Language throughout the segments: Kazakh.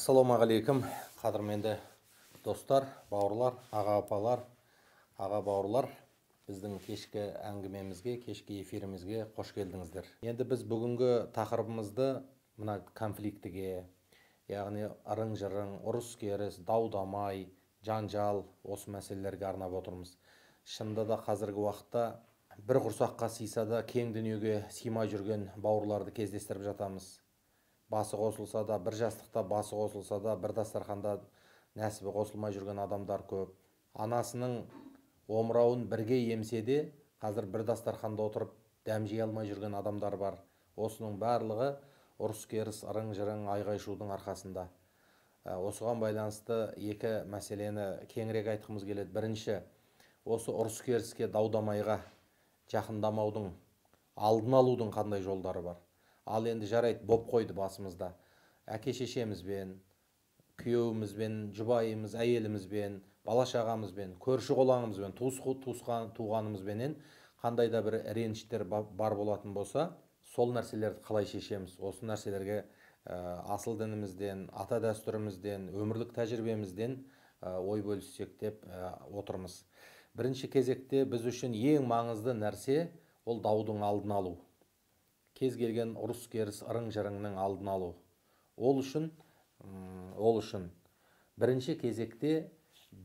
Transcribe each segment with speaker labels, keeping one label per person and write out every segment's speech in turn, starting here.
Speaker 1: ассалаумағалейкум қадірменді достар бауырлар аға апалар аға бауырлар біздің кешкі әңгімемізге кешкі эфирімізге қош келдіңіздер енді біз бүгінгі тақырыбымызды мына конфликтіге яғни ырың жырың ұрыс керіс даудамай, дамай жанжал осы мәселелерге арнап отырмыз шынында да қазіргі уақытта бір құрсаққа сыйса да кең дүниеге сыймай жүрген бауырларды кездестіріп жатамыз басы қосылса да бір жастықта басы қосылса да бір дастарханда нәсібі қосылмай жүрген адамдар көп анасының омырауын бірге емсе де қазір бір дастарханда отырып дәм жей алмай жүрген адамдар бар осының барлығы ұрыс керіс ырың жырың айғай шудың арқасында ә, осыған байланысты екі мәселені кеңірек айтқымыз келеді бірінші осы ұрыс керіске дау дамайға жақындамаудың алдын алудың қандай жолдары бар ал енді жарайды боп қойды басымызда әке шешемізбен күйеуімізбен жұбайымыз әйелімізбен бала шағамызбен көрші қолаңымызбен туыс туысқан туғанымызбенен қандай да бір реніштер бар болатын болса сол нәрселерді қалай шешеміз осы нәрселерге ә, асыл дінімізден ата дәстүрімізден өмірлік тәжірибемізден э, ой бөліссек деп ә, отырмыз бірінші кезекте біз үшін ең маңызды нәрсе ол даудың алдын алу кез келген ұрыс керіс ырың жырыңның алдын алу ол үшін ол үшін бірінші кезекте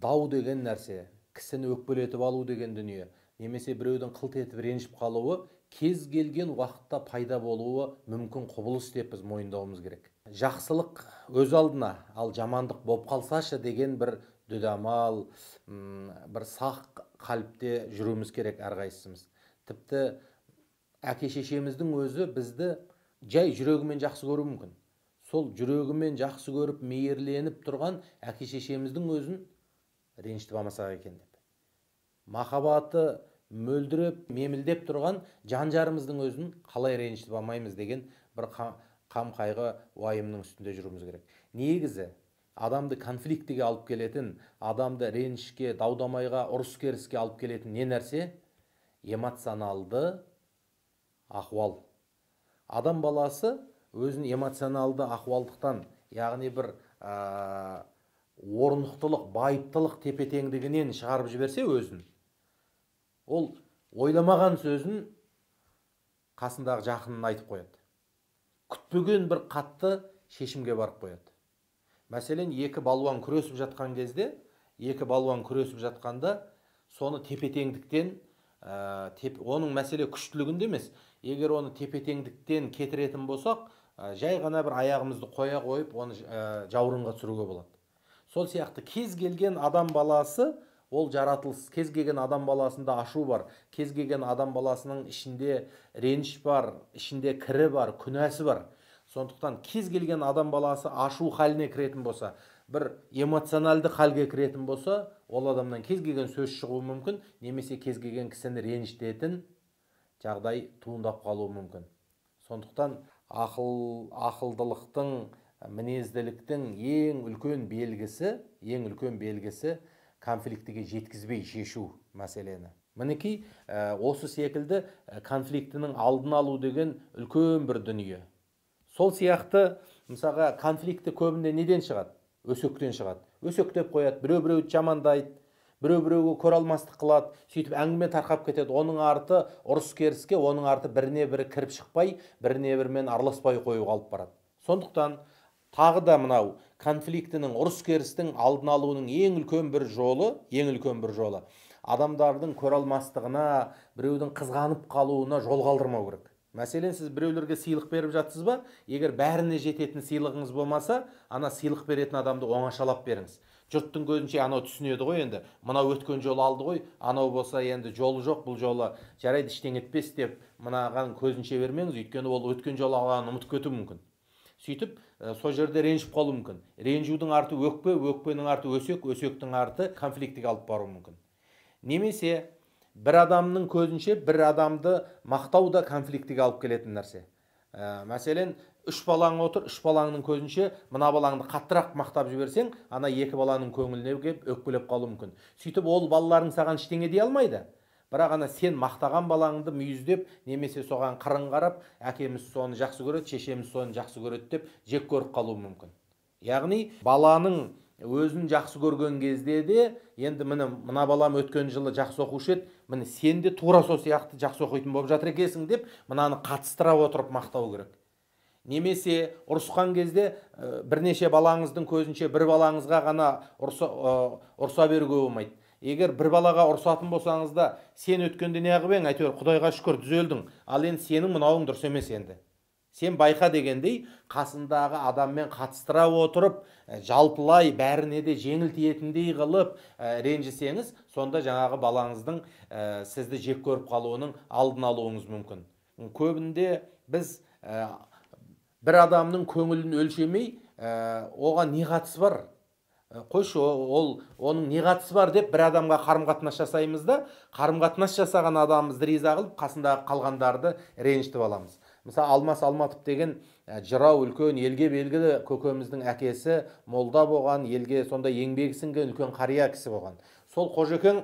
Speaker 1: дау деген нәрсе кісіні өкпелетіп алу деген дүние немесе біреудің қылт етіп ренжіп қалуы кез келген уақытта пайда болуы мүмкін құбылыс деп біз мойындауымыз керек жақсылық өз алдына ал жамандық болып қалсашы деген бір дүдамал бір сақ қалпте жүруіміз керек әрқайсымыз тіпті әке шешеміздің өзі бізді жай жүрегімен жақсы көруі мүмкін сол жүрегімен жақсы көріп мейірленіп тұрған әке шешеміздің өзін ренжітіп алмасақ екен деп махаббаты мөлдіреп мемілдеп тұрған жан жарымыздың өзін қалай ренжітіп алмаймыз деген бір қам қайғы уайымның үстінде жүруіміз керек негізі адамды конфликтіге алып келетін адамды ренішке дау дамайға ұрыс керіске алып келетін не нәрсе эмоционалды ахуал адам баласы өзін эмоционалды ахуалдықтан яғни бір ә, орнықтылық байыптылық тепе теңдігінен шығарып жіберсе өзін ол ойламаған сөзін қасындағы жақынын айтып қояды күтпеген бір қатты шешімге барып қояды мәселен екі балуан күресіп жатқан кезде екі балуан күресіп жатқанда соны тепе теңдіктен ә, оның мәселе күштілігінде емес егер оны тепе теңдіктен кетіретін болсақ ә, жай ғана бір аяғымызды қоя қойып оны ә, э, жаурынға түсіруге болады сол сияқты кез келген адам баласы ол жаратылыс кез келген адам баласында ашу бар кез келген адам баласының ішінде реніш бар ішінде кірі бар күнәсі бар сондықтан кез келген адам баласы ашу халіне кіретін болса бір эмоционалды халге кіретін болса ол адамнан кез келген сөз шығуы мүмкін немесе кез келген кісіні ренжітетін жағдай туындап қалуы мүмкін сондықтан ақыл ақылдылықтың мінезділіктің ең үлкен белгісі ең үлкен белгісі конфликтіге жеткізбей шешу мәселені мінекей осы секілді конфликтінің алдын алу деген үлкен бір дүние сол сияқты мысалға конфликті көбінде неден шығады өсектен шығады өсектеп қояды біреу біреуді жамандайды біреу біреуге көре алмастық қылады сөйтіп әңгіме тарқап кетеді оның арты ұрыс керіске оның арты біріне бірі кіріп шықпай біріне бірімен араласпай қоюға алып барады сондықтан тағы да мынау конфликтінің ұрыс керістің алдын алуының ең үлкен бір жолы ең үлкен бір жолы адамдардың көре алмастығына біреудің қызғанып қалуына жол қалдырмау керек мәселен сіз біреулерге сыйлық беріп жатсыз ба егер бәріне жететін сыйлығыңыз болмаса ана сыйлық беретін адамды оңашалап беріңіз жұрттың көзінше анау түсінеді ғой енді мынау өткен жолы алды ғой анау болса енді жолы жоқ бұл жолы жарайды ештеңе етпес деп мынаған көзінше бермеңіз өйткені ол өткен жолы алғанын ұмытып кетуі мүмкін сөйтіп ә, сол жерде ренжіп қалуы мүмкін ренжудің арты өкпе өкпенің арты өсек өсектің арты конфликтіге алып баруы мүмкін немесе бір адамның көзінше бір адамды мақтау да конфликтіге алып келетін нәрсе ә, мәселен үш балаң отыр үш балаңның көзінше мына балаңды қаттырақ мақтап жіберсең ана екі баланың көңіліне келіп өкпелеп қалуы мүмкін сөйтіп ол балаларың саған ештеңе дей алмайды бірақ ана сен мақтаған балаңды мүйіздеп немесе соған қырын қарап әкеміз соны жақсы көреді шешеміз соны жақсы көреді деп жек көріп қалуы мүмкін яғни баланың өзін жақсы көрген кезде де енді міне мына балам өткен жылы жақсы оқушы еді міне сен де тура сол сияқты жақсы оқитын болып жатыр екенсің деп мынаны қатыстыра отырып мақтау керек немесе ұрысқан кезде бірнеше балаңыздың көзінше бір балаңызға ғана ұрса, ә, ұрса беруге болмайды егер бір балаға ұрсатын болсаңыз да сен өткенде неғып ең әйтеуір құдайға шүкір түзелдің ал енді сенің мынауың дұрыс емес енді сен байқа дегендей қасындағы адаммен қатыстыра отырып «Ә, жалпылай бәріне де жеңіл тиетіндей қылып ә, ренжісеңіз сонда жаңағы балаңыздың ә, сізді жек көріп қалуының алдын алуыңыз мүмкін көбінде біз ә, бір адамның көңілін өлшемей ә, оған не қатысы бар қойшы ол оның не қатысы бар деп бір адамға қарым қатынас жасаймыз да қарым қатынас жасаған адамымызды риза қылып қасындағы қалғандарды ренжітіп аламыз мысалы алмас алматов деген жырау үлкен елге белгілі көкеміздің әкесі молда болған елге сондай еңбегі сіңген үлкен қария кісі болған сол қожекең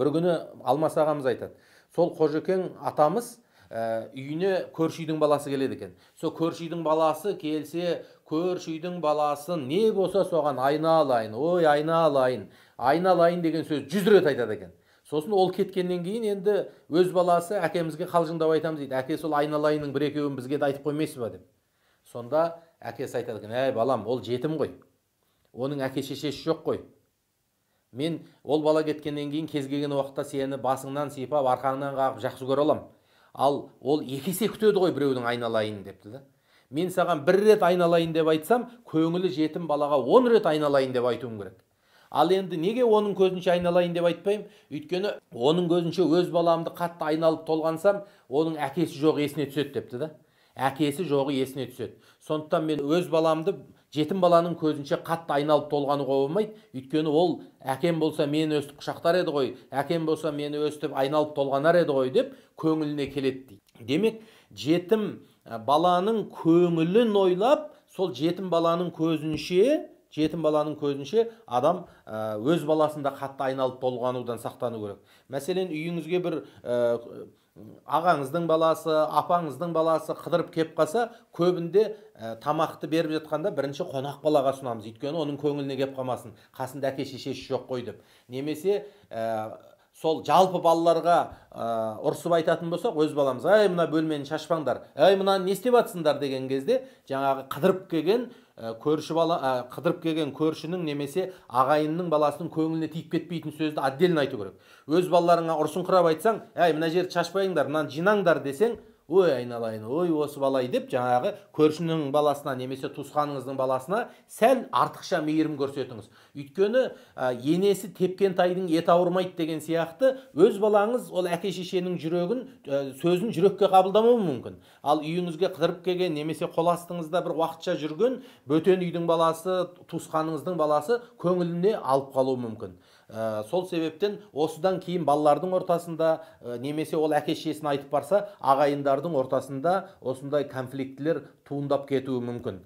Speaker 1: бір күні алмас ағамыз айтады сол қожекең атамыз ә, үйіне көрші үйдің баласы келеді екен сол көрші үйдің баласы келсе көрші үйдің баласын не болса соған айналайын ой айналайын айналайын деген сөз жүз рет айтады екен сосын ол кеткеннен кейін енді өз баласы әкемізге қалжыңдап айтамыз дейді әке сол айналайынның бір екеуін бізге де айтып қоймайсыз ба деп сонда әкесі айтады екен әй балам ол жетім ғой оның әке шешесі жоқ қой мен ол бала кеткеннен кейін кез келген уақытта сені басыңнан сипап арқаңнан қағып жақсы көре аламын ал ол екі есе күтеді ғой біреудің айналайын депті да мен саған бір рет айналайын деп айтсам көңілі жетім балаға он рет айналайын деп айтуым керек ал енді неге оның көзінше айналайын деп айтпаймын өйткені оның көзінше өз баламды қатты айналып толғансам оның әкесі жоқ есіне түседі депті да әкесі жоғы есіне түседі сондықтан мен өз баламды жетім баланың көзінше қатты айналып толғануға болмайды өйткені ол әкем болса мені өстіп құшақтар еді ғой әкем болса мені өстіп айналып толғанар еді ғой деп көңіліне келеді дейді демек жетім баланың көңілін ойлап сол жетім баланың көзінше жетім баланың көзінше адам э, өз баласында қатты айналып толғанудан сақтану керек мәселен үйіңізге бір э, ағаңыздың баласы апаңыздың баласы қыдырып кеп қалса көбінде э, тамақты беріп жатқанда бірінші қонақ балаға ұсынамыз өйткені оның көңіліне кеп қалмасын қасында әке шешесі жоқ қой деп немесе сол жалпы балаларға ә, ұрсып айтатын болсақ өз баламыз әй мына бөлмені шашпаңдар әй мынаны не істеп жатсыңдар деген кезде жаңағы қыдырып келген ә, көрші бала қыдырып келген көршінің немесе ағайынның баласының көңіліне тиіп кетпейтін сөзді отдельно айту керек өз балаларыңа ұрсыңқырап айтсаң әй мына жерді шашпаңдар мынаны жинаңдар десең ой айналайын ой осы балай деп жаңағы көршінің баласына немесе туысқаныңыздың баласына сәл артықша мейірім көрсетіңіз өйткені ә, енесі тепкен тайдың еті ауырмайды деген сияқты өз балаңыз ол әке шешенің жүрегін ә, сөзін жүрекке қабылдамауы мүмкін ал үйіңізге қыдырып келген немесе қол астыңызда бір уақытша жүрген бөтен үйдің баласы туысқаныңыздың баласы көңіліне алып қалуы мүмкін Э, сол себептен осыдан кейін балалардың ортасында э, немесе ол әке айтып барса ағайындардың ортасында осындай конфликтілер туындап кетуі мүмкін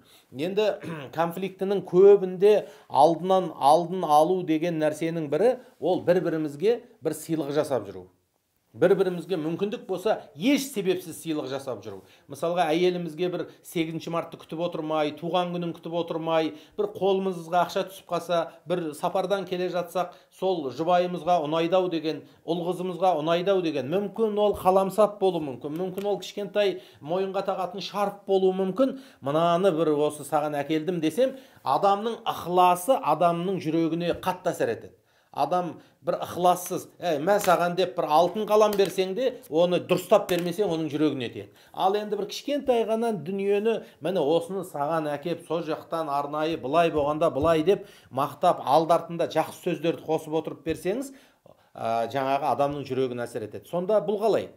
Speaker 1: енді конфликтінің көбінде алдынан алдын алу деген нәрсенің бірі ол бір бірімізге бір сыйлық жасап жүру бір бірімізге мүмкіндік болса еш себепсіз сыйлық жасап жүру мысалға әйелімізге бір 8 мартты күтіп отырмай туған күнін күтіп отырмай бір қолымызға ақша түсіп қалса бір сапардан келе жатсақ сол жұбайымызға ұнайды ау деген ұл қызымызға ұнайды ау деген мүмкін ол қаламсап болуы мүмкін мүмкін ол кішкентай мойынға тағатын шарф болуы мүмкін мынаны бір осы саған әкелдім десем адамның ықыласы адамның жүрегіне қатты әсер етеді адам бір ықылассыз ә, мә саған деп бір алтын қалам берсең де оны дұрыстап бермесең оның жүрегіне тиеді ал енді бір кішкентай ғана дүниені міне осыны саған әкеп сол жақтан арнайы былай болғанда былай деп мақтап алды артында жақсы сөздерді қосып отырып берсеңіз жаңағы адамның жүрегіне әсер етеді сонда бұл қалай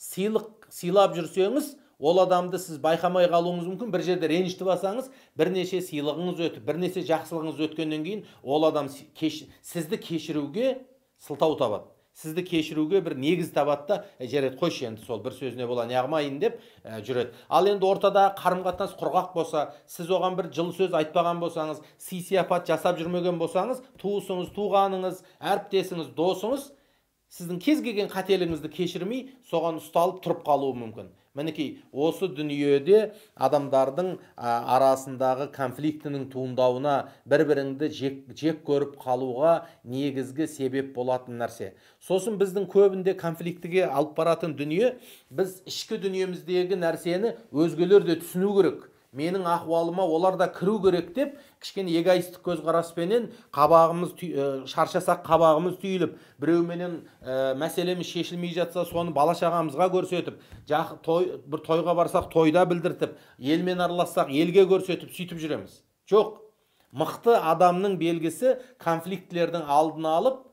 Speaker 1: сыйлық сыйлап жүрсеңіз ол адамды сіз байқамай қалуыңыз мүмкін бір жерде ренжітіп алсаңыз бірнеше сыйлығыңыз өтіп бірнеше жақсылығыңыз өткеннен кейін ол адам кеш, сізді кешіруге сылтау табады сізді кешіруге бір негіз табады да «Э, жарайды қойшы енді сол бір сөзіне бола неғымайын деп ә, жүреді ал енді ортада қарым қатынас құрғақ болса сіз оған бір жылы сөз айтпаған болсаңыз сый сияпат жасап жүрмеген болсаңыз туысыңыз туғаныңыз әріптесіңіз досыңыз сіздің кез келген қателігіңізді кешірмей соған ұсталып тұрып қалуы мүмкін мінекей осы дүниеде адамдардың арасындағы конфликтінің туындауына бір біріңді жек, жек көріп қалуға негізгі себеп болатын нәрсе сосын біздің көбінде конфликтіге алып баратын дүние біз ішкі дүниеміздегі нәрсені өзгелер де түсіну керек менің ахуалыма олар да кіру керек деп кішкене эгоисттік көзқараспенен қабағымыз шаршасақ қабағымыз түйіліп біреуменен ә, мәселеміз шешілмей жатса соны бала шағамызға көрсетіп жақы, той, бір тойға барсақ тойда білдіртіп елмен аралассақ елге көрсетіп сөйтіп жүреміз жоқ мықты адамның белгісі конфликтілердің алдын алып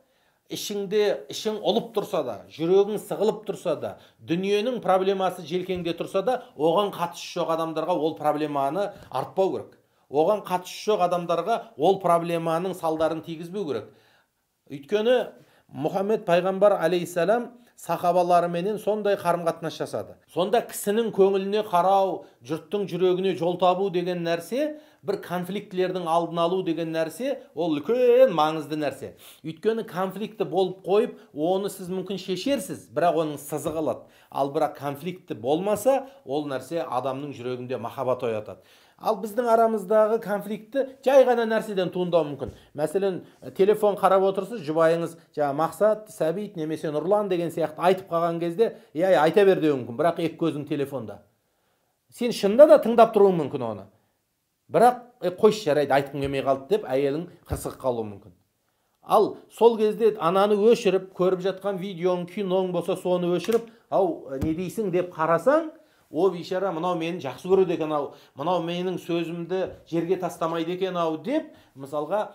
Speaker 1: ішіңде ішің ұлып тұрса да жүрегің сығылып тұрса да дүниенің проблемасы желкеңде тұрса да оған қатысы жоқ адамдарға ол проблеманы артпау керек оған қатысы жоқ адамдарға ол проблеманың салдарын тигізбеу керек өйткені мұхаммед пайғамбар алейхисалам сахабаларыменен сондай қарым қатынас жасады сонда кісінің көңіліне қарау жұрттың жүрегіне жол табу деген нәрсе бір конфликтілердің алдын алу деген нәрсе ол үлкен маңызды нәрсе өйткені конфликті болып қойып оны сіз мүмкін шешерсіз бірақ оның сызы қалады ал бірақ конфликті болмаса ол нәрсе адамның жүрегінде махаббат оятады ал біздің арамыздағы конфликті жай ғана нәрседен туындауы мүмкін мәселен телефон қарап отырсыз жұбайыңыз жаңағы мақсат сәбит немесе нұрлан деген сияқты айтып қалған кезде иә айта бер деуі мүмкін бірақ екі көзің телефонда сен шынында да тыңдап тұруың мүмкін оны бірақ е, қойшы жарайды айтқым келмей қалды деп әйелің қырсығып қалуы мүмкін ал сол кезде ананы өшіріп көріп жатқан видеоң киноң болса соны өшіріп ау э, не дейсің деп қарасаң о бейшара мынау мені жақсы көреді екен ау мынау менің сөзімді жерге тастамайды екен ау деп мысалға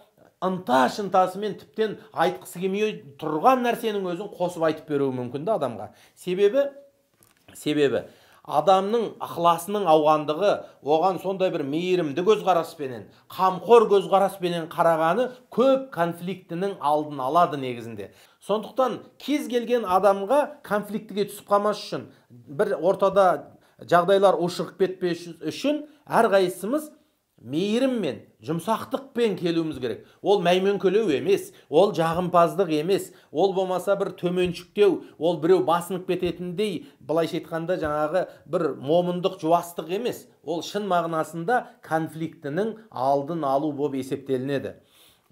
Speaker 1: ынта шынтасымен тіптен айтқысы келмей тұрған нәрсенің өзін қосып айтып беруі мүмкін да адамға себебі себебі адамның ықыласының ауғандығы оған сондай бір мейірімді көзқараспенен қамқор көзқараспенен қарағаны көп конфликтінің алдын алады негізінде сондықтан кез келген адамға конфликтіге түсіп қалмас үшін бір ортада жағдайлар ушығып кетпес үшін әрқайсымыз мейіріммен жұмсақтықпен келуіміз керек ол мәймөңкелеу емес ол жағымпаздық емес ол болмаса бір төменшіктеу ол біреу басынып кететіндей былайша айтқанда жаңағы бір момындық жуастық емес ол шын мағынасында конфликтінің алдын алу болып есептелінеді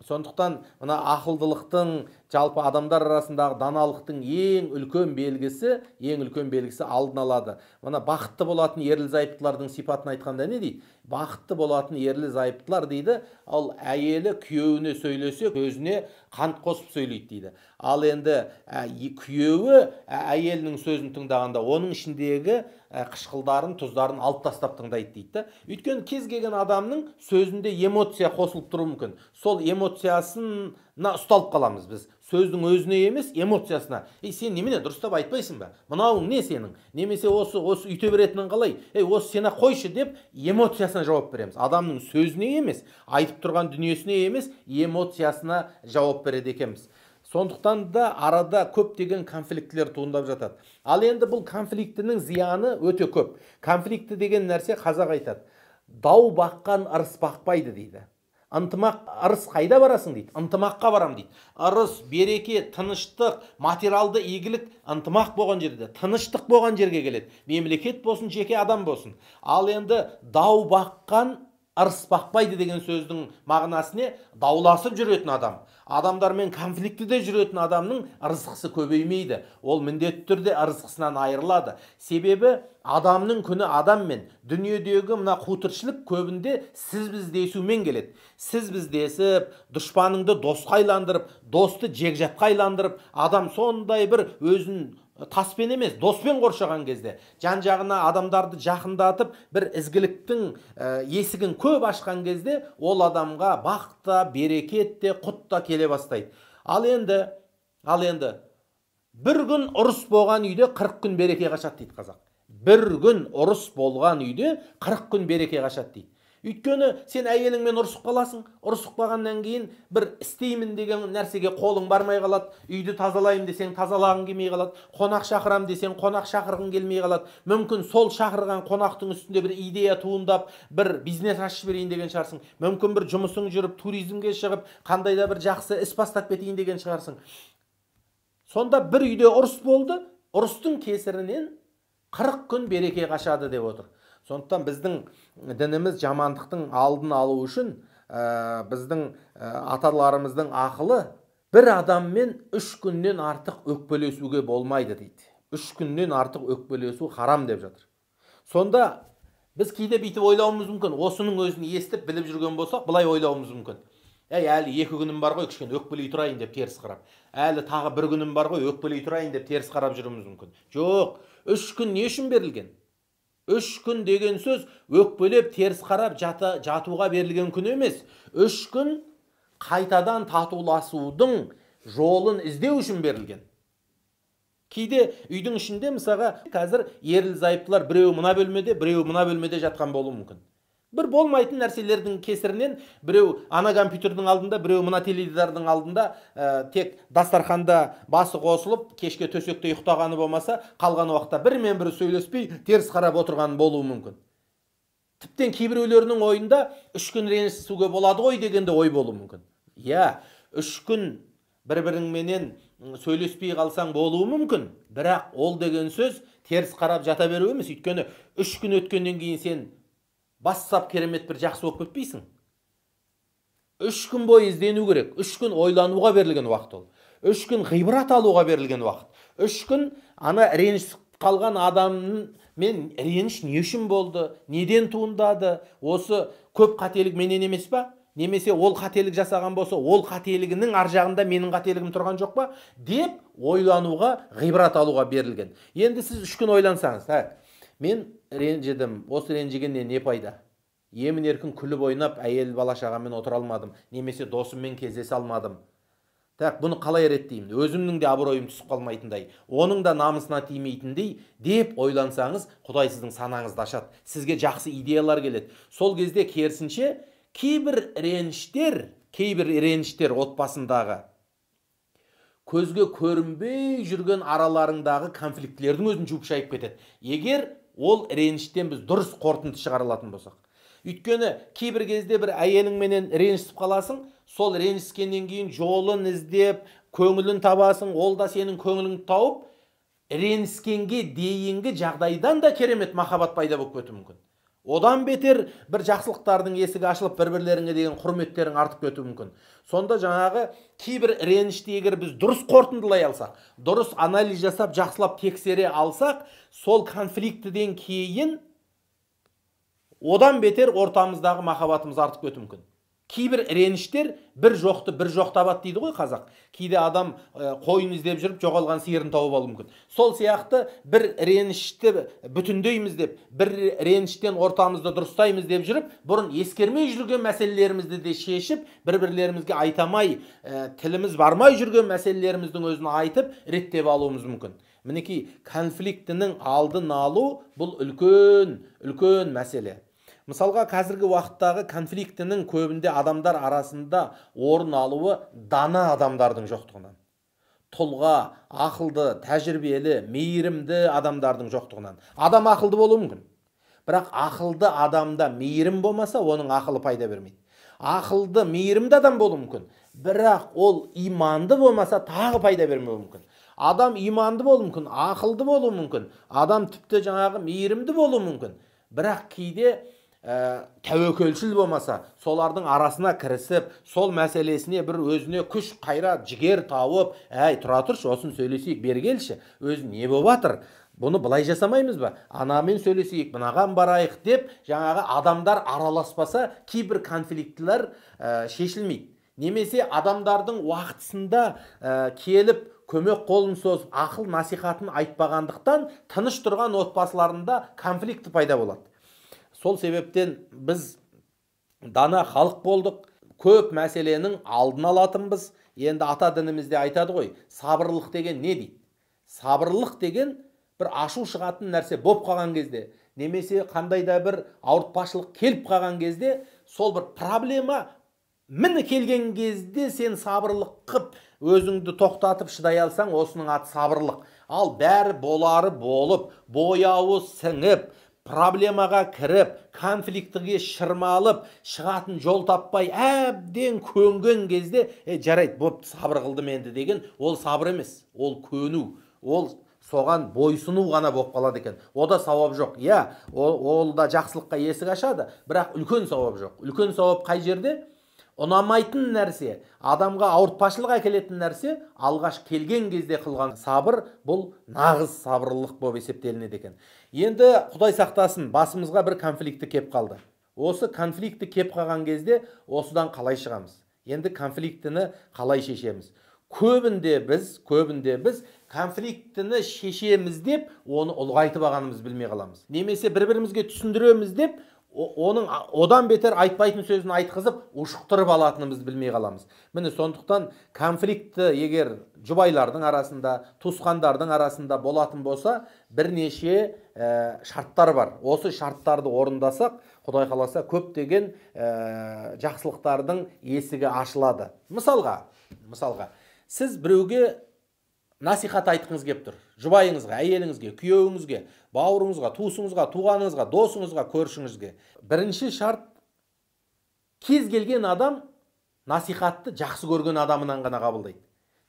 Speaker 1: сондықтан мына ақылдылықтың жалпы адамдар арасындағы даналықтың ең үлкен белгісі ең үлкен белгісі алдын алады мына бақытты болатын ерлі зайыптылардың сипатын айтқанда не дейді бақытты болатын ерлі зайыптылар дейді ал әйелі күйеуіне сөйлесе өзіне қант қосып сөйлейді дейді ал енді ә, күйеуі ә, әйелінің сөзін тыңдағанда оның ішіндегі ә, қышқылдарын тұздарын алып тастап тыңдайды дейді да өйткені кез келген адамның сөзінде эмоция қосылып тұруы мүмкін сол эмоциясына ұсталып қаламыз біз сөздің өзіне емес эмоциясына ей сен немене дұрыстап айтпайсың ба мынауың не сенің немесе осы осы үйте беретінің қалай ей осы сен қойшы деп эмоциясына жауап береміз адамның сөзіне емес айтып тұрған дүниесіне емес эмоциясына жауап береді екенбіз сондықтан да арада көптеген конфликтілер туындап жатады ал енді бұл конфликтінің зияны өте көп конфликті деген нәрсе қазақ айтады дау баққан ырыс бақпайды дейді ынтымақ ырыс қайда барасың дейді ынтымаққа барам дейді ырыс береке тыныштық материалды игілік ынтымақ болған жерде тыныштық болған жерге келеді мемлекет болсын жеке адам болсын ал енді дау баққан бақпайды деген сөздің мағынасы не дауласып жүретін адам адамдармен конфликтіде жүретін адамның ырысқысы көбеймейді ол міндетті түрде ырысқысынан айырылады себебі адамның күні адаммен дүниедегі мына қу көбінде сіз біз десумен келеді сіз біз десіп дұшпаныңды досқа айландырып досты жекжатқа айландырып адам сондай бір өзін таспен емес доспен қоршаған кезде жан жағына адамдарды жақындатып бір ізгіліктің ә, есігін көп ашқан кезде ол адамға бақ та берекет те құт та келе бастайды ал енді ал енді бір күн ұрыс болған үйде 40 күн береке қашады дейді қазақ бір күн ұрыс болған үйде 40 күн береке қашады дейді өйткені сен әйеліңмен ұрысып қаласың ұрысып қалғаннан кейін бір істеймін деген нәрсеге қолың бармай қалады үйді тазалаймын десең тазалағың келмей қалады қонақ шақырам десең қонақ шақырғың келмей қалады мүмкін сол шақырған қонақтың үстінде бір идея туындап бір бизнес ашып жіберейін деген шығарсың мүмкін бір жұмысың жүріп туризмге шығып қандай да бір жақсы іс бастап кетейін деген шығарсың сонда бір үйде ұрыс болды ұрыстың кесірінен қырық күн береке қашады деп отыр сондықтан біздің дініміз жамандықтың алдын алу үшін ә, біздің аталарымыздың ақылы бір адаммен үш күннен артық өкпелесуге болмайды дейді үш күннен артық өкпелесу харам деп жатыр сонда біз кейде бүйтіп ойлауымыз мүмкін осының өзін естіп біліп жүрген болсақ былай ойлауымыз мүмкін әй әлі екі күнім бар ғой кішкене өкпелей тұрайын деп теріс қарап әлі тағы бір күнім бар ғой өкпелей тұрайын деп теріс қарап жүруіміз мүмкін жоқ үш күн не үшін берілген үш күн деген сөз өкпелеп теріс қарап жатуға берілген күн емес үш күн қайтадан татуласудың жолын іздеу үшін берілген кейде үйдің ішінде мысалға қазір ерлі зайыптылар біреуі мына бөлмеде біреуі мына бөлмеде жатқан болуы мүмкін бір болмайтын нәрселердің кесірінен біреу ана компьютердің алдында біреу мына теледидардың алдында ә, тек дастарханда басы қосылып кешке төсекте ұйықтағаны болмаса қалған уақытта бірімен бірі сөйлеспей теріс қарап отырған болуы мүмкін тіптен кейбіреулерінің ойында үш күн ренжісуге болады ғой деген де ой болуы мүмкін иә үш күн бір біріңменен сөйлеспей қалсаң болуы мүмкін бірақ ол деген сөз теріс қарап жата беру емес өйткені үш күн өткеннен кейін сен бастап керемет бір жақсы болып кетпейсің үш күн бойы іздену керек үш күн ойлануға берілген уақыт ол үш күн ғибрат алуға берілген уақыт үш күн ана реніш қалған адамның мен реніш не үшін болды неден туындады осы көп қателік менен емес па немесе ол қателік жасаған болса ол қателігінің ар жағында менің қателігім тұрған жоқ па деп ойлануға ғибрат алуға берілген енді сіз үш күн ойлансаңыз ә, мен ренжідім осы ренжігеннен не пайда емін еркін күліп ойнап әйел бала шағамен отыра алмадым немесе досыммен кездесе алмадым так бұны қалай реттеймін өзімнің де абыройым түсіп қалмайтындай оның да намысына тимейтіндей деп ойлансаңыз құдай сіздің санаңызды ашады сізге жақсы идеялар келеді сол кезде керісінше кейбір реніштер кейбір реніштер отбасындағы көзге көрінбей жүрген араларыңдағы конфликтілердің өзін жуып шайып кетеді егер ол реніштен біз дұрыс қорытынды шығара алатын болсақ өйткені кейбір кезде бір әйеліңменен ренжісіп қаласың сол ренжіскеннен кейін жолын іздеп көңілін табасың ол да сенің көңіліңді тауып ренжіскенге дейінгі жағдайдан да керемет махаббат пайда болып кетуі мүмкін одан бетер бір жақсылықтардың есігі ашылып бір бірлеріңе деген құрметтерің артып кетуі мүмкін сонда жаңағы кейбір ренішті егер біз дұрыс қортындылай алсақ дұрыс анализ жасап жақсылап тексере алсақ сол конфликтіден кейін одан бетер ортамыздағы махаббатымыз артып кетуі мүмкін кейбір реніштер бір жоқты бір табады дейді ғой қазақ кейде адам қойын іздеп жүріп жоғалған сиырын тауып алуы мүмкін сол сияқты бір ренішті бүтіндейміз деп бір реніштен ортамызды дұрыстаймыз деп жүріп бұрын ескермей жүрген мәселелерімізді де шешіп бір бірлерімізге айтамай ә, тіліміз бармай жүрген мәселелеріміздің өзін айтып реттеп алуымыз мүмкін мінекей конфликтінің алдын алу бұл үлкен үлкен мәселе мысалға қазіргі уақыттағы конфликтінің көбінде адамдар арасында орын алуы дана адамдардың жоқтығынан тұлға ақылды тәжірибелі мейірімді адамдардың жоқтығынан адам ақылды болуы мүмкін бірақ ақылды адамда мейірім болмаса оның ақылы пайда бермейді ақылды мейірімді адам болуы мүмкін бірақ ол иманды болмаса тағы пайда бермеуі мүмкін адам иманды болуы мүмкін ақылды болуы мүмкін адам тіпті жаңағы мейірімді болуы мүмкін бірақ кейде ә, тәуекелшіл болмаса солардың арасына кірісіп сол мәселесіне бір өзіне күш қайрат жігер тауып әй тұра тұршы осыны сөйлесейік бері келші өзі не болып жатыр бұны былай жасамаймыз ба анамен сөйлесейік мынаған барайық деп жаңағы адамдар араласпаса кейбір конфликтілер ә, шешілмейді немесе адамдардың уақытысында ә, келіп көмек қолын созып ақыл насихатын айтпағандықтан тыныш тұрған отбасыларында конфликті пайда болады сол себептен біз дана халық болдық көп мәселенің алдын алатынбыз енді ата дінімізде айтады ғой сабырлық деген не дейді сабырлық деген бір ашу шығатын нәрсе болып қалған кезде немесе қандай да бір ауыртпашылық келіп қалған кезде сол бір проблема міне келген кезде сен сабырлық қып өзіңді тоқтатып шыдай алсаң осының аты сабырлық ал бәрі болары болып бояуы сіңіп проблемаға кіріп конфликтіге шырмалып шығатын жол таппай әбден көнген кезде е жарайды бопты сабыр қылдым енді деген ол сабыр емес ол көну ол соған бойсыну ғана болып қалады екен ода сауап жоқ иә ол, ол да жақсылыққа есік ашады бірақ үлкен сауап жоқ үлкен сауап қай жерде ұнамайтын нәрсе адамға ауыртпашылық әкелетін нәрсе алғаш келген кезде қылған сабыр бұл нағыз сабырлық болып есептелінеді екен енді құдай сақтасын басымызға бір конфликті кеп қалды осы конфликті кеп қалған кезде осыдан қалай шығамыз енді конфликтіні қалай шешеміз көбінде біз көбінде біз конфликтіні шешеміз деп оны ұлғайтып бағанымыз білмей қаламыз немесе бір бірімізге түсіндіреміз деп оның одан бетер айтпайтын сөзін айтқызып ұшықтырып алатынымызды білмей қаламыз міне сондықтан конфликтті егер жұбайлардың арасында туысқандардың арасында болатын болса бірнеше ә, шарттар бар осы шарттарды орындасақ құдай қаласа көптеген ә, жақсылықтардың есігі ашылады мысалға мысалға сіз біреуге насихат айтқыңыз келіп тұр жұбайыңызға әйеліңізге күйеуіңізге бауырыңызға туысыңызға туғаныңызға досыңызға көршіңізге бірінші шарт кез келген адам насихатты жақсы көрген адамынан ғана қабылдайды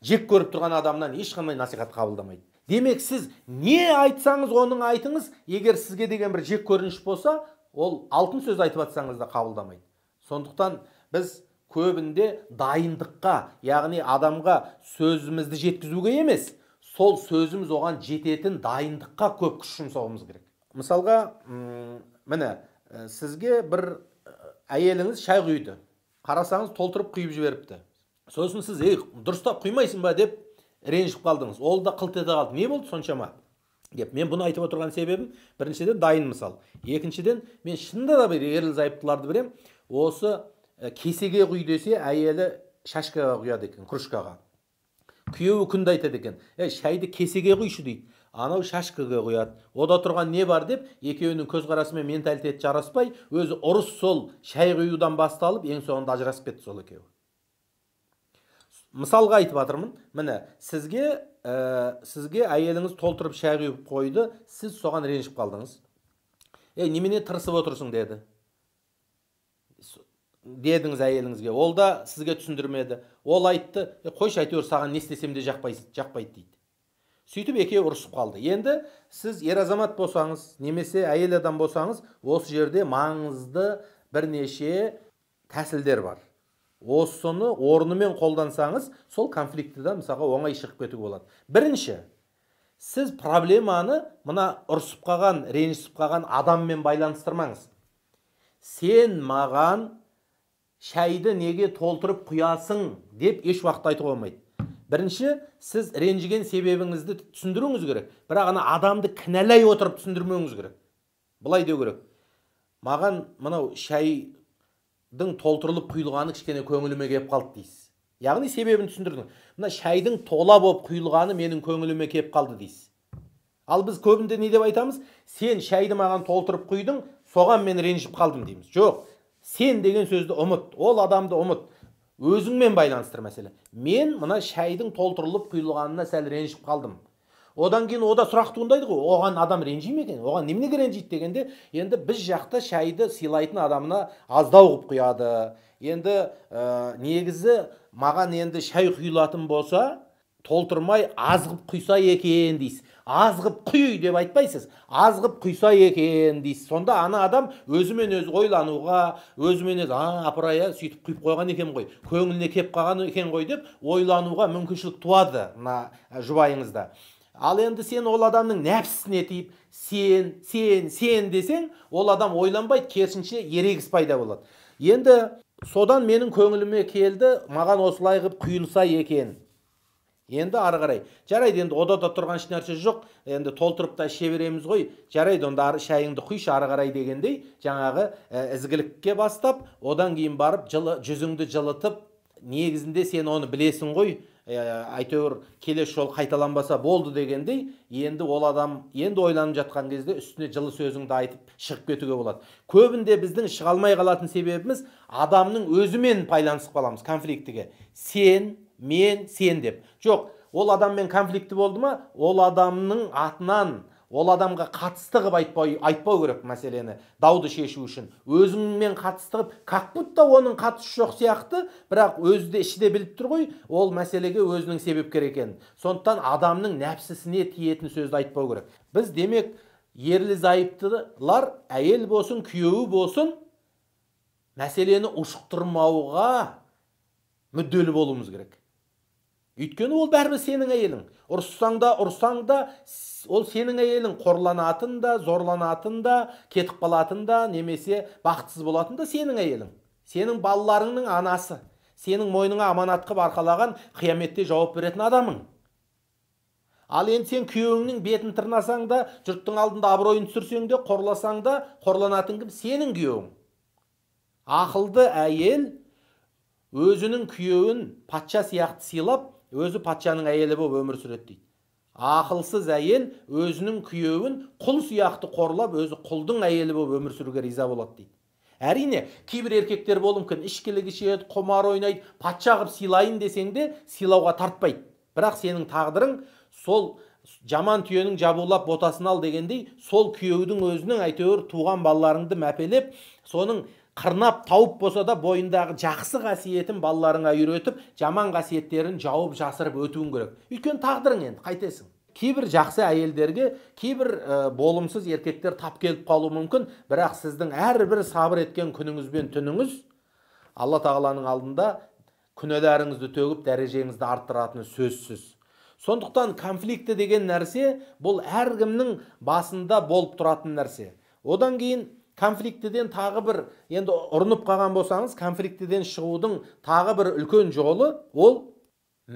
Speaker 1: жек көріп тұрған адамнан ешқандай насихат қабылдамайды демек сіз не айтсаңыз оның айтыңыз егер сізге деген бір жек көрініш болса ол алтын сөз айтып жатсаңыз да қабылдамайды сондықтан біз көбінде дайындыққа яғни адамға сөзімізді жеткізуге емес сол сөзіміз оған жететін дайындыққа көп күш жұмсауымыз керек мысалға міне сізге бір әйеліңіз шай құйды қарасаңыз толтырып құйып жіберіпті сосын сіз ей дұрыстап құймайсың ба деп ренжіп қалдыңыз ол да қылт ете қалды не болды соншама деп мен бұны айтып отырған себебім біріншіден дайын мысал екіншіден мен шынында да бір ерлі зайыптыларды білемін осы кесеге құй десе әйелі шашкаға құяды екен кружкаға күйеуі күнде айтады екен ей шайды кесеге құйшы дейді анау шашкаға құяды ода тұрған не бар деп екеуінің көзқарасы мен менталитеті жараспай өзі ұрыс сол шай құюдан басталып ең соңында ажырасып кетті сол екеуі мысалға айтып жатырмын міне сізге ә, сізге әйеліңіз толтырып шай құйып қойды сіз соған ренжіп қалдыңыз ей немене тырысып отырсың деді дедіңіз әйеліңізге ол да сізге түсіндірмеді ол айтты қойш қойшы әйтеуір саған не істесем де жақпайды дейді сөйтіп екеуі ұрысып қалды енді сіз ер азамат болсаңыз немесе әйел адам болсаңыз осы жерде маңызды бірнеше тәсілдер бар осыны орнымен қолдансаңыз сол конфликтіден мысалға оңай шығып кетуге болады бірінші сіз проблеманы мына ұрысып қалған ренжісіп қалған адаммен байланыстырмаңыз сен маған шәйді неге толтырып құясың деп еш уақытта айтуға болмайды бірінші сіз ренжіген себебіңізді түсіндіруіңіз керек бірақ ана адамды кінәлай отырып түсіндірмеуіңіз керек былай деу керек маған мынау шәйдің толтырылып құйылғаны кішкене көңіліме келіп қалды дейсіз яғни себебін түсіндірдің мына шәйдің тола болып құйылғаны менің көңіліме келіп қалды дейсіз ал біз көбінде не деп айтамыз сен шәйді маған толтырып құйдың соған мен ренжіп қалдым дейміз жоқ сен деген сөзді ұмыт ол адамды ұмыт өзіңмен байланыстыр мәселе мен мына шайдың толтырылып құйылғанына сәл ренжіп қалдым одан кейін ода сұрақ туындайды ғой оған адам ренжи ме екен оған неменеге ренжиді дегенде енді біз жақта шайды сыйлайтын адамына аздау қылып құяды енді ә, негізі маған енді шай құйылатын болса толтырмай аз қылып құйса екен дейсіз аз қып құй деп айтпайсыз аз қып құйса екен дейсіз сонда ана адам өзімен өзі ойлануға өзімен өзі а апырай сөйтіп құйып қойған екен ғой көңіліне кеп қалған екен ғой деп ойлануға мүмкіншілік туады мына ә, жұбайыңызда ал енді сен ол адамның нәпсісіне тиіп сен сен сен десең ол адам ойланбайды керісінше ерегіс пайда болады енді содан менің көңіліме келді маған осылай қылып құйылса екен енді ары қарай жарайды енді одада тұрған ешнәрсе жоқ енді толтырып та іше береміз ғой жарайды онда шайыңды құйшы ары қарай дегендей жаңағы ә, ізгілікке бастап одан кейін барып жылы жүзіңді жылытып негізінде сен оны білесің ғой ә, әйтеуір келесі жолы қайталанбаса болды дегендей енді ол адам енді ойланып жатқан кезде үстіне жылы сөзіңді айтып шығып кетуге болады көбінде біздің шыға алмай қалатын себебіміз адамның өзімен байланысып қаламыз конфликтіге сен мен сен деп жоқ ол адаммен конфликті болды ма ол адамның атынан ол адамға қатысты қылып айтпау, айтпау керек мәселені дауды шешу үшін өзіңмен қатысты қылып как будто оның қатысы жоқ сияқты бірақ өзі де іші біліп тұр ғой ол мәселеге өзінің себепкер екенін сондықтан адамның нәпсісіне тиетін сөзді айтпау керек біз демек ерлі зайыптылар әйел болсын күйеуі болсын мәселені ушықтырмауға мүдделі болуымыз керек өйткені ол бәрібір сенің әйелің ұрыссаң да ұрсаң да ол сенің әйелің қорланатын да зорланатын да кетіп қалатын да немесе бақытсыз болатын да сенің әйелің сенің балаларыңның анасы сенің мойныңа аманат қылып арқалаған қияметте жауап беретін адамың ал енді сен күйеуіңнің бетін тырнасаң да жұрттың алдында абыройын түсірсең де қорласаң да қорланатын кім сенің күйеуің ақылды әйел өзінің күйеуін патша сияқты сыйлап өзі патшаның әйелі болып өмір сүреді дейді ақылсыз әйел өзінің күйеуін құл сияқты қорлап өзі құлдың әйелі болып өмір сүруге риза болады дейді әрине кейбір еркектер болуы мүмкін ішкілік ішеді құмар ойнайды патша қылып сыйлайын десең де сыйлауға тартпайды бірақ сенің тағдырың сол жаман түйенің жабулап ботасын ал дегендей сол күйеудің өзінің әйтеуір туған балаларыңды мәпелеп соның қырнап тауып болса да бойындағы жақсы қасиетін балаларыңа үйретіп жаман қасиеттерін жауып жасырып өтуің керек өйткені тағдырың енді қайтесің кейбір жақсы әйелдерге кейбір ә, болымсыз еркектер тап келіп қалуы мүмкін бірақ сіздің әрбір сабыр еткен күніңіз бен түніңіз алла тағаланың алдында күнәларыңызды төгіп дәрежеңізді арттыратыны сөзсіз сондықтан конфликті деген нәрсе бұл әркімнің басында болып тұратын нәрсе одан кейін конфликтіден тағы бір енді ұрынып қалған болсаңыз конфликтіден шығудың тағы бір үлкен жолы ол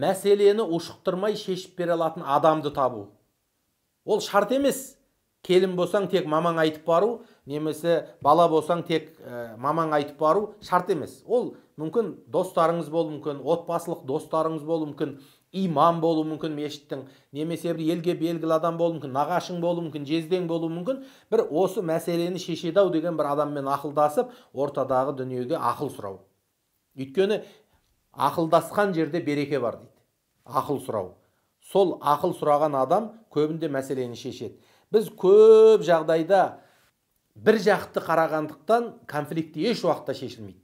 Speaker 1: мәселені ушықтырмай шешіп бере алатын адамды табу ол шарт емес келін болсаң тек мамаң айтып бару немесе бала болсаң тек ә, мамаң айтып бару шарт емес ол мүмкін достарыңыз болуы мүмкін отбасылық достарыңыз болуы мүмкін имам болуы мүмкін мешіттің немесе бір елге белгілі адам болуы мүмкін нағашың болуы мүмкін жездең болуы мүмкін бір осы мәселені шешеді ау деген бір адаммен ақылдасып ортадағы дүниеге ақыл сұрау өйткені ақылдасқан жерде береке бар дейді ақыл сұрау сол ақыл сұраған адам көбінде мәселені шешеді біз көп жағдайда бір жақты қарағандықтан конфликті еш уақытта шешілмейді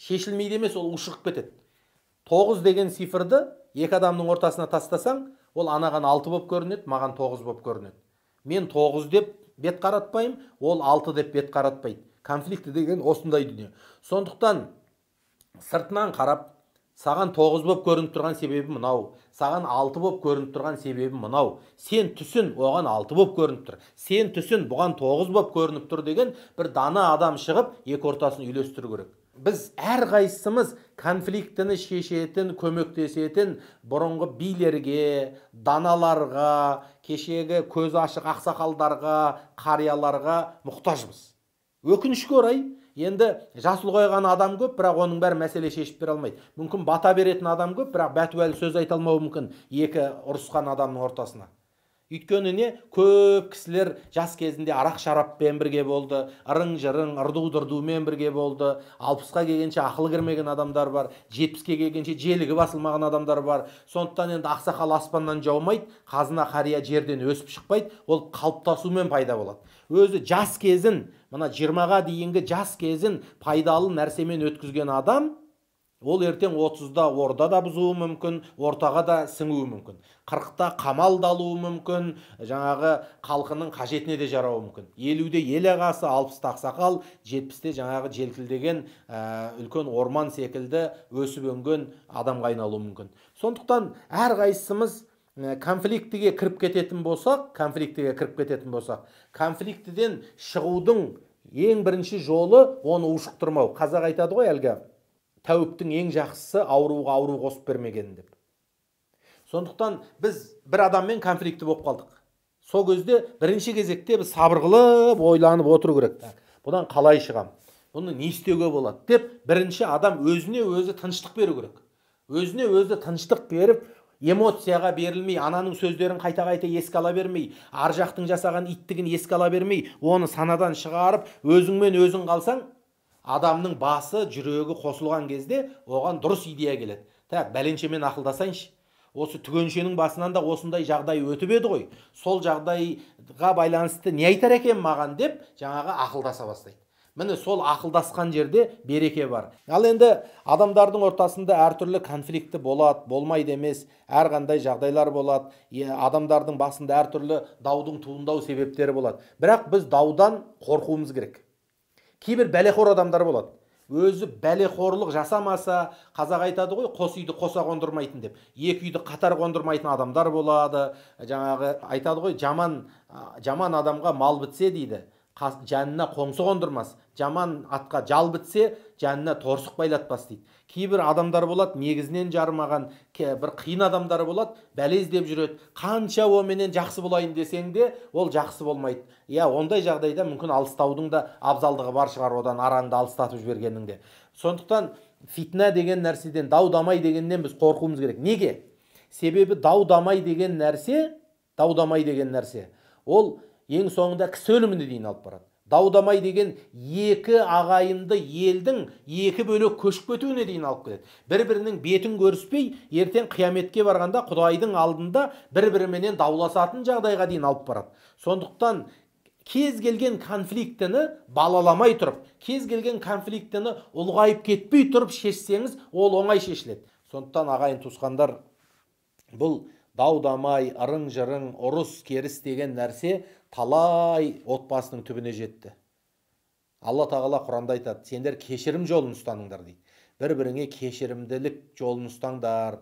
Speaker 1: шешілмейді емес ол ушығып кетеді тоғыз деген цифрды екі адамның ортасына тастасаң ол анаған алты болып көрінеді маған тоғыз болып көрінеді мен тоғыз деп бет қаратпаймын ол алты деп бет қаратпайды конфликті деген осындай дүние сондықтан сыртынан қарап саған тоғыз болып көрініп тұрған себебі мынау саған алты болып көрініп тұрған себебі мынау сен түсін оған алты болып көрініп тұр сен түсін бұған тоғыз болып көрініп тұр деген бір дана адам шығып екі ортасын үйлестіру керек біз әрқайсымыз конфликтіні шешетін көмектесетін бұрынғы билерге даналарға кешегі көз ашық ақсақалдарға қарияларға мұқтажбыз өкінішке орай енді жасыл қойған адам көп бірақ оның бәрі мәселе шешіп бере алмайды мүмкін бата беретін адам көп бірақ бәтуәлі сөз айта алмауы мүмкін екі ұрысқан адамның ортасына өйткені не көп кісілер жас кезінде арақ шараппен бірге болды ырың жырың ырду дырдумен бірге болды алпысқа келгенше ақылы кірмеген адамдар бар жетпіске келгенше желігі басылмаған адамдар бар сондықтан енді ақсақал аспаннан жаумайды қазына қария жерден өсіп шықпайды ол қалыптасумен пайда болады өзі жас кезін мына жиырмаға дейінгі жас кезін пайдалы нәрсемен өткізген адам ол ертең отызда орда да бұзуы мүмкін ортаға да сіңуі мүмкін қырықта қамал да алуы мүмкін жаңағы халқының қажетіне де жарауы мүмкін елуде ел ағасы алпыста ақсақал жетпісте жаңағы желкілдеген ә, үлкен орман секілді өсіп өнген адамға айналуы мүмкін сондықтан әрқайсымыз ә, конфликтіге кіріп кететін болсақ конфликтіге кіріп кететін болсақ конфликтіден шығудың ең бірінші жолы оны ушықтырмау қазақ айтады ғой әлгі тәуіптің ең жақсысы ауруға ауру қосып бермеген деп сондықтан біз бір адаммен конфликті болып қалдық сол кезде бірінші кезекте біз сабыр қылып ойланып отыру керек бұдан қалай шығам? бұны не істеуге болады деп бірінші адам өзіне өзі тыныштық беру керек өзіне өзі тыныштық беріп эмоцияға берілмей ананың сөздерін қайта қайта еске ала бермей ар жақтың жасаған иттігін еске ала бермей оны санадан шығарып өзіңмен өзің қалсаң адамның басы жүрегі қосылған кезде оған дұрыс идея келеді Тә бәленшемен ақылдасайыншы осы түгеншенің басынан да осындай жағдай өтіп еді ғой сол жағдайға байланысты не айтар екен маған деп жаңағы ақылдаса бастайды міне сол ақылдасқан жерде береке бар ал енді адамдардың ортасында әртүрлі конфликті болады болмайды емес әрқандай жағдайлар болады адамдардың басында әртүрлі даудың туындау себептері болады бірақ біз даудан қорқуымыз керек кейбір бәлеқор адамдар болады өзі бәлеқорлық жасамаса қазақ айтады ғой қос үйді қоса қондырмайтын деп екі үйді қатар қондырмайтын адамдар болады жаңағы айтады ғой жаман жаман адамға мал бітсе дейді жанына қоңсы қондырмас жаман атқа жал бітсе жанына торсық байлатпас дейді кейбір адамдар болады негізінен жарымаған бір қиын адамдар болады бәле іздеп жүреді қанша оменен жақсы болайын десең де ол жақсы болмайды иә ондай жағдайда мүмкін алыстаудың да абзалдығы бар шығар одан араңды алыстатып жібергеннің де сондықтан фитна деген нәрседен дау дамай дегеннен біз қорқуымыз керек неге себебі дау дамай деген нәрсе дау дамай деген нәрсе ол ең соңында кісі өліміне дейін алып барады дау дамай деген екі ағайынды елдің екі бөлек көшіп кетуіне дейін алып келеді бір бірінің бетін көріспей ертең қияметке барғанда құдайдың алдында бір біріменен дауласатын жағдайға дейін алып барады сондықтан кез келген конфликтіні балаламай тұрып кез келген конфликтіні ұлғайып кетпей тұрып шешсеңіз ол оңай шешіледі сондықтан ағайын туысқандар бұл дау дамай ырың жырың ұрыс керіс деген нәрсе талай отбасының түбіне жетті алла тағала құранда айтады сендер кешірім жолын ұстаныңдар дейді бір біріңе кешірімділік жолын ұстаңдар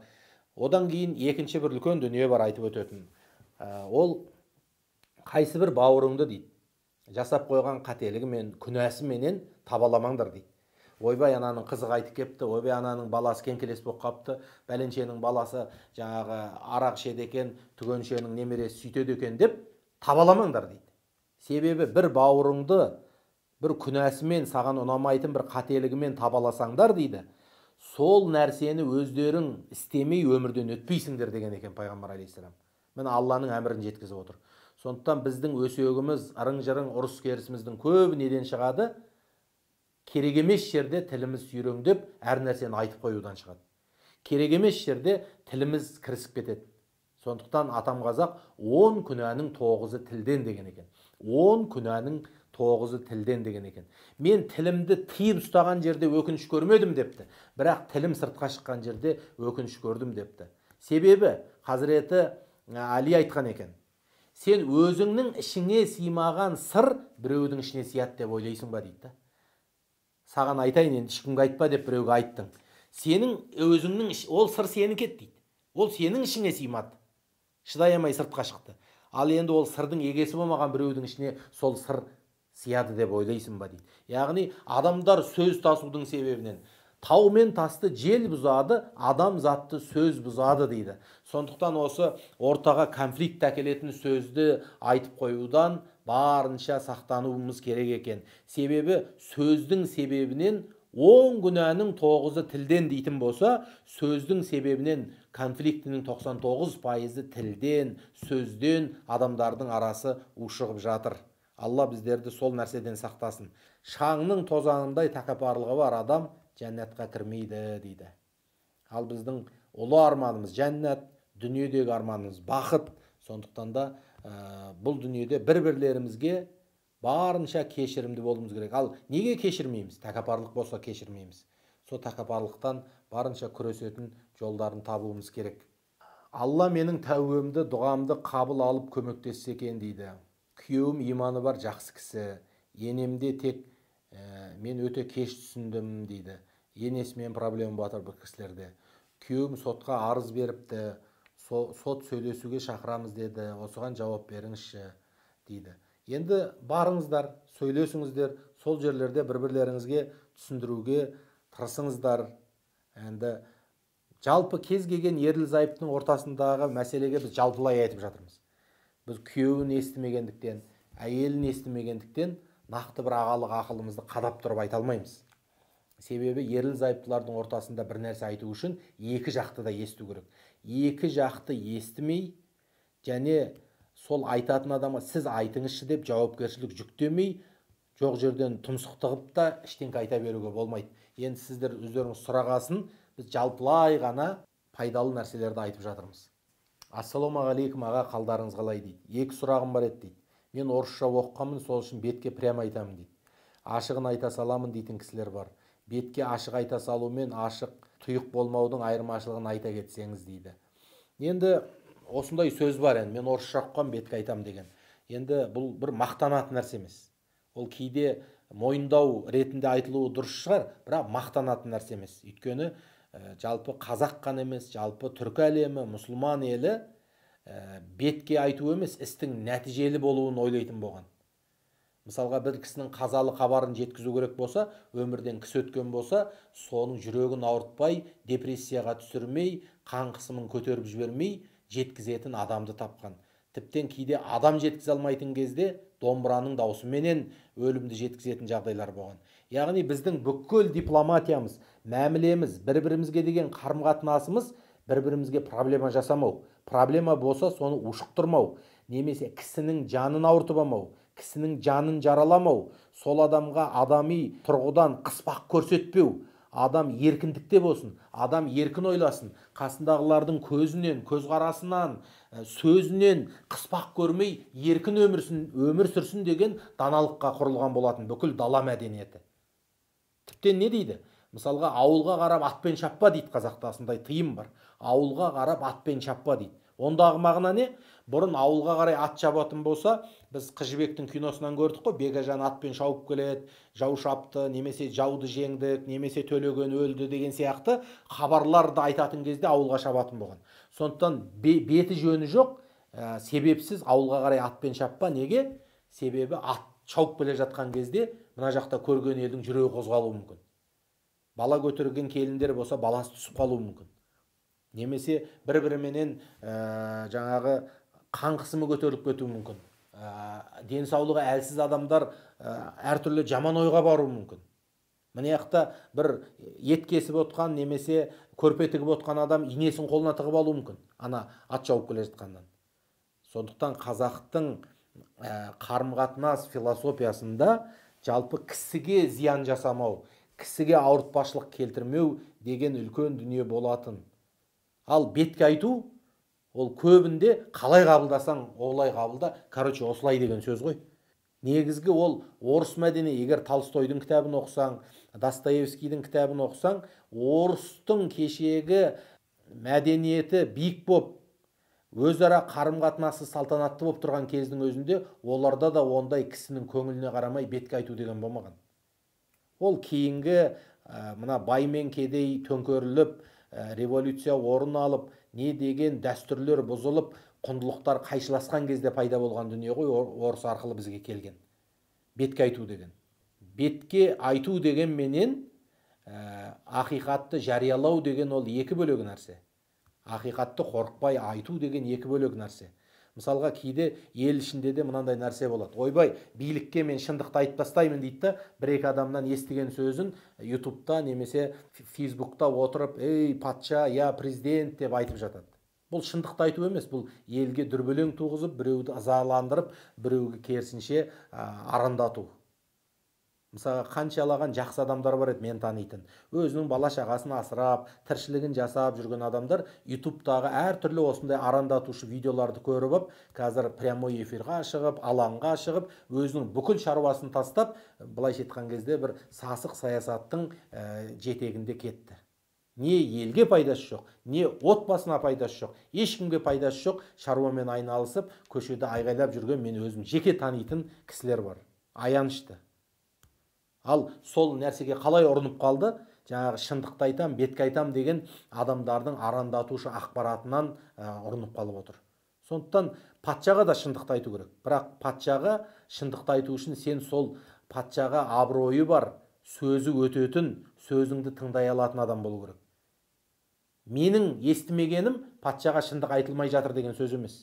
Speaker 1: одан кейін екінші бір үлкен дүние бар айтып өтетін ә, ол қайсы бір бауырыңды дейді жасап қойған қателігімен күнәсіменен табаламаңдар дейді ойбай ананың қызы қайтып кепті ойбай ананың баласы кеңкелес болып қалыпты бәленшенің баласы жаңағы арақ ішеді екен түгеншенің немересі сүйтеді екен деп табаламаңдар дейді себебі бір бауырыңды бір күнәсімен саған ұнамайтын бір қателігімен табаласаңдар дейді сол нәрсені өздерің істемей өмірден өтпейсіңдер деген екен пайғамбар алейхисалам міне алланың әмірін жеткізіп отыр сондықтан біздің өсегіміз ырың жырың ұрыс керісіміздің көбі неден шығады керек емес жерде тіліміз үйреңдеп әр нәрсені айтып қоюдан шығады керек емес жерде тіліміз кірісіп кетеді сондықтан атам қазақ он күнәнің тоғызы тілден деген екен он күнәнің тоғызы тілден деген екен мен тілімді тыйып ұстаған жерде өкініш көрмедім депті бірақ тілім сыртқа шыққан жерде өкініш көрдім депті себебі хазіреті әли айтқан екен сен өзіңнің ішіңе сыймаған сыр біреудің ішіне сияды деп ойлайсың ба дейді саған айтайын енді ешкімге айтпа деп біреуге айттың сенің өзіңнің ол сыр сенікі еді дейді ол сенің ішіңе сыймады шыдай алмай сыртқа шықты ал енді ол сырдың егесі болмаған біреудің ішіне сол сыр сияды деп ойлайсың ба дейді яғни адамдар сөз тасудың себебінен тау мен тасты жел бұзады адам затты сөз бұзады дейді сондықтан осы ортаға конфликт әкелетін сөзді айтып қоюдан барынша сақтануымыз керек екен себебі сөздің себебінен он күнәнің тоғызы тілден дейтін болса сөздің себебінен конфликтінің 99 пайызы тілден сөзден адамдардың арасы ушығып жатыр алла біздерді сол нәрседен сақтасын шаңның тозаңындай тәкаппарлығы бар адам жәннатқа кірмейді дейді ал біздің ұлы арманымыз жәннат дүниедегі арманымыз бақыт сондықтан да ә, бұл дүниеде бір бірлерімізге барынша кешірімді болуымыз керек ал неге кешірмейміз тәкаппарлық болса кешірмейміз сол тәкаппарлықтан барынша күресетін жолдарын табуымыз керек алла менің тәубемді дұғамды қабыл алып көмектессе екен дейді күйеуім иманы бар жақсы кісі енемде тек ә, мен өте кеш түсіндім дейді енесімен проблема жатыр бір кісілерде күйеуім сотқа арыз беріпті со, сот сөйлесуге шақырамыз деді осыған жауап беріңізші дейді енді барыңыздар сөйлесіңіздер сол жерлерде бір бірлеріңізге түсіндіруге тырысыңыздар енді жалпы кез келген ерлі зайыптының ортасындағы мәселеге біз жалпылай айтып жатырмыз біз күйеуін естімегендіктен әйелін естімегендіктен нақты бір ағалық ақылымызды қадап тұрып айта алмаймыз себебі ерлі зайыптылардың ортасында бір нәрсе айту үшін екі жақты да есту керек екі жақты естімей және сол айтатын адамға сіз айтыңызшы деп жауапкершілік жүктемей жоқ жерден тұмсықтығып та ештеңке айта беруге болмайды енді сіздер өздеріңіз сұрағасын біз жалпылай ғана пайдалы нәрселерді айтып жатырмыз ассалаумағалейкум аға қалдарыңыз қалай дейді екі сұрағым бар еді дейді мен орысша оқығанмын сол үшін бетке прямо айтамын дейді ашығын айта саламын дейтін кісілер бар бетке ашық айта салу мен ашық тұйық болмаудың айырмашылығын айта кетсеңіз дейді енді осындай сөз бар енді мен орысша ұққам бетке айтам деген енді бұл бір мақтанатын нәрсе емес ол кейде мойындау ретінде айтылуы дұрыс шығар бірақ мақтанатын нәрсе емес өйткені э, жалпы қазақ қана емес жалпы түркі әлемі мұсылман елі э, бетке айту емес істің нәтижелі болуын ойлайтын болған мысалға бір кісінің қазалы хабарын жеткізу керек болса өмірден кісі өткен болса соның жүрегін ауыртпай депрессияға түсірмей қан қысымын көтеріп жібермей жеткізетін адамды тапқан тіптен кейде адам жеткізе алмайтын кезде домбыраның даусыменен өлімді жеткізетін жағдайлар болған яғни біздің бүкіл дипломатиямыз мәмілеміз бір бірімізге деген қарым қатынасымыз бір бірімізге проблема жасамау проблема болса соны ушықтырмау немесе кісінің жанын ауыртып алмау кісінің жанын жараламау сол адамға адами тұрғыдан қыспақ көрсетпеу адам еркіндікте болсын адам еркін ойласын қасындағылардың көзінен көзқарасынан ә, сөзінен қыспақ көрмей еркін өмірсін, өмір сүрсін деген даналыққа құрылған болатын бүкіл дала мәдениеті тіптен не дейді мысалға ауылға қарап атпен шаппа дейді қазақта осындай тыйым бар ауылға қарап атпен шаппа дейді ондағы мағына не бұрын ауылға қарай ат шабатын болса біз қыз жібектің киносынан көрдік қой бекежан атпен шауып келеді жау шапты немесе жауды жеңдік немесе төлеген өлді деген сияқты хабарларды айтатын кезде ауылға шабатын болған сондықтан беті жөні жоқ ә, себепсіз ауылға қарай атпен шаппа неге себебі ат шауып келе жатқан кезде мына жақта көрген елдің жүрегі қозғалуы мүмкін бала көтерген келіндер болса баласы түсіп қалуы мүмкін немесе бір біріменен ә, жаңағы қан қысымы көтеріліп кетуі мүмкін ә, денсаулығы әлсіз адамдар ә, әртүрлі жаман ойға баруы мүмкін Міне жақта бір ет кесіп отқан немесе көрпе тігіп отқан адам инесін қолына тығып алуы мүмкін ана ат жауып келе жатқаннан сондықтан қазақтың ә, қарым қатынас философиясында жалпы кісіге зиян жасамау кісіге ауыртпашылық келтірмеу деген үлкен дүние болатын ал бетке айту ол көбінде қалай қабылдасаң олай қабылда короче осылай деген сөз ғой негізгі ол орыс мәдени егер толстойдың кітабын оқысаң достоевскийдің кітабын оқысаң орыстың кешегі мәдениеті биік боп өзара қарым қатынасы салтанатты болып тұрған кездің өзінде оларда да ондай кісінің көңіліне қарамай бетке айту деген болмаған ол кейінгі ә, мына бай мен кедей төңкеріліп революция орын алып не деген дәстүрлер бұзылып құндылықтар қайшыласқан кезде пайда болған дүние ғой орыс арқылы бізге келген бетке айту деген бетке айту дегенменен ә, ақиқатты жариялау деген ол екі бөлек нәрсе ақиқатты қорықпай айту деген екі бөлек нәрсе мысалға кейде ел ішінде де мынандай нәрсе болады ойбай билікке мен шындықты айтып тастаймын дейді да бір екі адамнан естіген сөзін ютубта немесе фейсбукта отырып ей патша я президент деп айтып жатады бұл шындықты айту емес бұл елге дүрбелең туғызып біреуді ызаландырып біреуге керісінше ә, арандату мысалы қаншалаған жақсы адамдар бар еді мен танитын өзінің бала шағасын асырап тіршілігін жасап жүрген адамдар ютубтағы әртүрлі осындай арандатушы видеоларды көріп алып қазір прямой эфирға шығып алаңға шығып өзінің бүкіл шаруасын тастап былайша айтқан кезде бір сасық саясаттың ә, жетегінде кетті не елге пайдасы жоқ не отбасына пайдасы жоқ ешкімге пайдасы жоқ шаруамен айналысып көшеде айғайлап жүрген мен өзім жеке танитын кісілер бар аянышты ал сол нәрсеге қалай ұрынып қалды жаңағы шындықты айтам бетке айтам деген адамдардың арандатушы ақпаратынан ұрынып қалып отыр сондықтан патшаға да шындықты айту керек бірақ патшаға шындықты айту үшін сен сол патшаға абыройы бар сөзі өтетін сөзіңді тыңдай алатын адам болу керек менің естімегенім патшаға шындық айтылмай жатыр деген сөз емес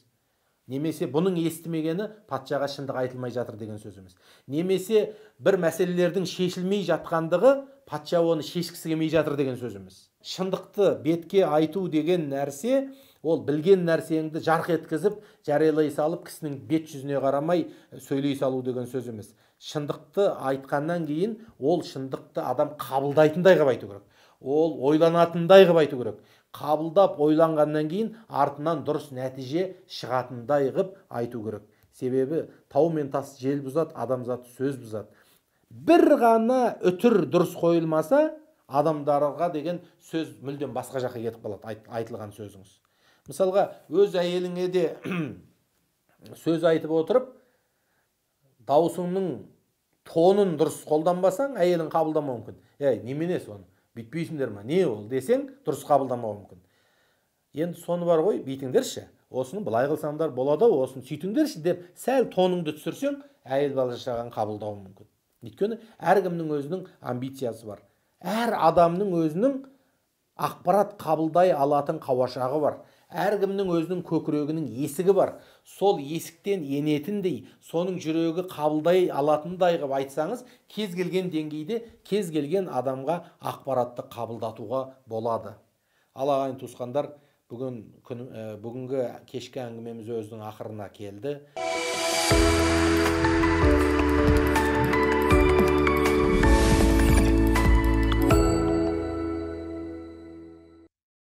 Speaker 1: немесе бұның естімегені патшаға шындық айтылмай жатыр деген сөз емес немесе бір мәселелердің шешілмей жатқандығы патша оны шешкісі келмей жатыр деген сөз емес шындықты бетке айту деген нәрсе ол білген нәрсеңді жарқ еткізіп жариялай салып кісінің бет жүзіне қарамай сөйлей салу деген сөз емес шындықты айтқаннан кейін ол шындықты адам қабылдайтындай қылып айту керек ол ойланатындай қылып айту керек қабылдап ойланғаннан кейін артынан дұрыс нәтиже шығатындай қылып айту керек себебі тау мен тас жел бұзады адамзат сөз бұзады бір ғана үтір дұрыс қойылмаса адамдарға деген сөз мүлдем басқа жаққа кетіп қалады айт, айтылған сөзіңіз мысалға өз әйеліңе де сөз айтып отырып дауысыңның тонын дұрыс қолданбасаң әйелің қабылдамауы мүмкін ей немене соны бүйтпейсіңдер ма не ол десең дұрыс қабылдамауы мүмкін енді соны бар ғой бүйтіңдерші осыны былай қылсаңдар болады ау осыны сүйтіңдерші деп сәл тоныңды түсірсең әйел бала шағаң қабылдауы мүмкін өйткені әркімнің өзінің амбициясы бар әр адамның өзінің ақпарат қабылдай алатын қауашағы бар әркімнің өзінің көкірегінің есігі бар сол есіктен енетіндей соның жүрегі қабылдай алатындай қылып айтсаңыз кез келген деңгейде кез келген адамға ақпаратты қабылдатуға болады ал ағайын туысқандар бүгін э, бүгінгі кешкі әңгімеміз өзінің ақырына келді